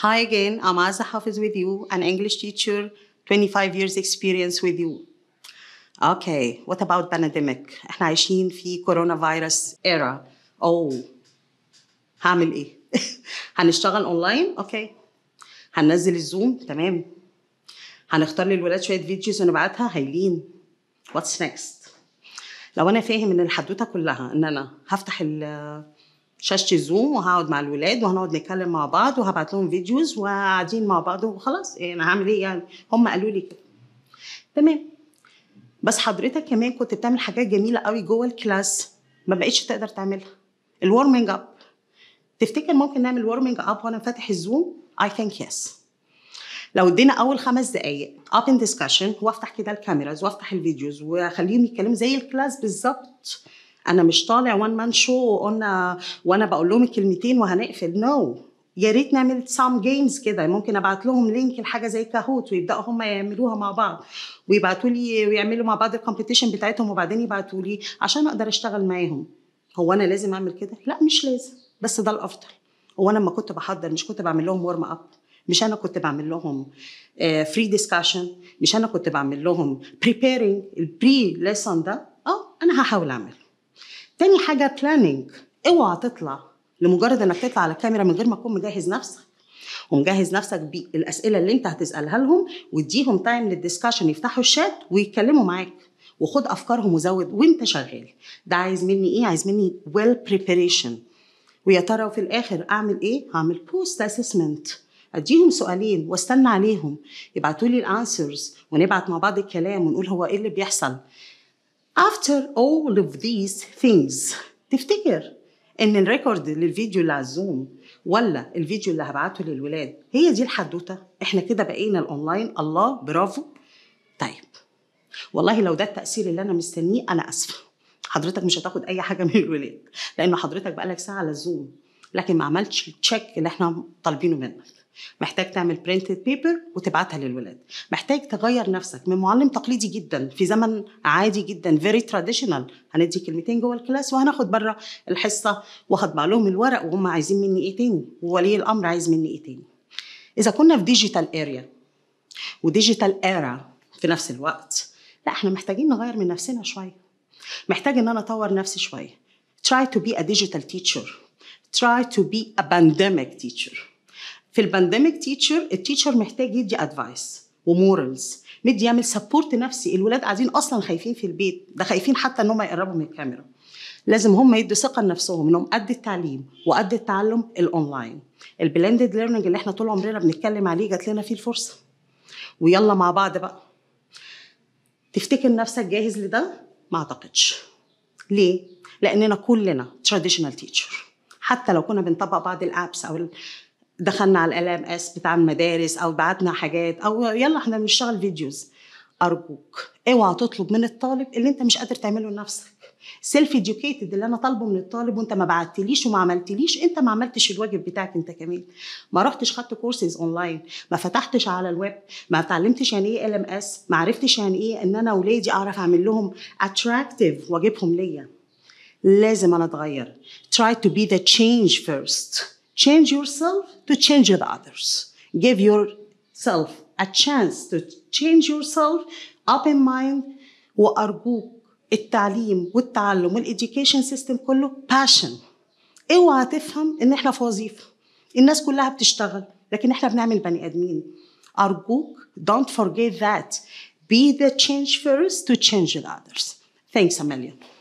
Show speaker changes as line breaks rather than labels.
Hi again, I'm Aza Hafiz with you, an English teacher, 25 years experience with you. Okay, what about pandemic? احنا عايشين في كورونا فيروس era. Oh, هعمل ايه؟ هنشتغل اونلاين؟ اوكي. هننزل الزوم؟ تمام. هنختار للولاد شويه فيديوز ونبعتها؟ هايلين. What's next؟ لو انا فاهم ان الحدوته كلها ان انا هفتح ال شاشه زوم وهقعد مع الولاد وهنقعد نتكلم مع بعض وهبعت لهم فيديوز وقاعدين مع بعض وخلاص إيه، انا يعني هعمل ايه يعني هم قالوا لي كده تمام بس حضرتك كمان كنت بتعمل حاجات جميله قوي جوه الكلاس ما بقتش تقدر تعملها الورمنج اب تفتكر ممكن نعمل ورمنج اب وانا فاتح الزوم اي ثينك يس لو ادينا اول خمس دقائق اب ان ديسكشن وافتح كده الكاميراز وافتح الفيديوز واخليهم يتكلموا زي الكلاس بالظبط انا مش طالع وان مان شو وقلنا وانا بقول لهم الكلمتين وهنقفل نو no. يا ريت نعمل سام جيمز كده ممكن ابعت لهم لينك لحاجه زي كاهوت ويبداوا هم يعملوها مع بعض ويبعتوا لي ويعملوا مع بعض الكومبيتيشن بتاعتهم وبعدين يبعتوا لي عشان اقدر اشتغل معاهم هو انا لازم اعمل كده لا مش لازم بس ده الافضل هو انا لما كنت بحضر مش كنت بعمل لهم ورم اب مش انا كنت بعمل لهم فري آه، ديسكشن مش انا كنت بعمل لهم بريبيرنج البري ليسون ده اه انا هحاول اعمل تاني حاجه بلاننج اوعى تطلع لمجرد انك تطلع على الكاميرا من غير ما تكون مجهز نفسك ومجهز نفسك بالاسئله اللي انت هتسالها لهم واديهم تايم للدسكشن يفتحوا الشات ويتكلموا معاك وخد افكارهم وزود وانت شغال ده عايز مني ايه عايز مني ويل well بريباريشن ويا ترى وفي الاخر اعمل ايه هعمل بوست اسسمنت اديهم سؤالين واستنى عليهم يبعتوا لي الانسرز ونبعت مع بعض الكلام ونقول هو ايه اللي بيحصل after all of these things تفتكر ان الريكورد للفيديو اللي على الزوم ولا الفيديو اللي هبعته للولاد هي دي الحدوته احنا كده بقينا الاونلاين الله برافو طيب والله لو ده التاثير اللي انا مستنيه انا اسفه حضرتك مش هتاخد اي حاجه من الولاد لان حضرتك بقالك ساعه على الزوم لكن ما عملتش التشيك اللي احنا طالبينه منك محتاج تعمل برينتد بيبر وتبعتها للولاد محتاج تغير نفسك من معلم تقليدي جدا في زمن عادي جدا فيري تراديشنال هندي كلمتين جوه الكلاس وهناخد بره الحصه وهطبع لهم الورق وهم عايزين مني ايه تاني وولي الامر عايز مني ايه تاني اذا كنا في ديجيتال اريا وديجيتال ايرا في نفس الوقت لا احنا محتاجين نغير من نفسنا شويه محتاج ان انا اطور نفسي شويه try to be a digital teacher try to be a pandemic teacher في البانديميك تيتشر التيتشر محتاج يدي ادفايس ومورلز مدي يعمل سبورت نفسي الولاد قاعدين اصلا خايفين في البيت ده خايفين حتى ان هم يقربوا من الكاميرا لازم هم يدوا ثقه لنفسهم انهم قد التعليم وقد التعلم الاونلاين البلندد ليرنينج اللي احنا طول عمرنا بنتكلم عليه جات لنا فيه الفرصه ويلا مع بعض بقى تفتكر نفسك جاهز لده ما اعتقدش ليه لاننا كلنا تراديشنال تيتشر حتى لو كنا بنطبق بعض الابس او دخلنا على ال ام اس بتاع المدارس او بعتنا حاجات او يلا احنا بنشتغل فيديوز ارجوك اوعى تطلب من الطالب اللي انت مش قادر تعمله لنفسك سيلف اديوكيتد اللي انا طالبه من الطالب وانت ما بعتليش وما عملتليش انت ما عملتش الواجب بتاعك انت كمان ما رحتش خدت كورسز اونلاين ما فتحتش على الويب ما اتعلمتش يعني ايه ال ام اس ما عرفتش يعني ايه ان انا ولادي اعرف اعمل لهم اتراكتيف واجيبهم ليا لازم انا اتغير try to be the change first change yourself to change the others. Give yourself a chance to change yourself open mind وأرجوك التعليم والتعلم والإديوكيشن سيستم كله passion اوعى تفهم ان احنا في وظيفه الناس كلها بتشتغل لكن احنا بنعمل بني ادمين ارجوك don't forget that be the change first to change the others thanks a million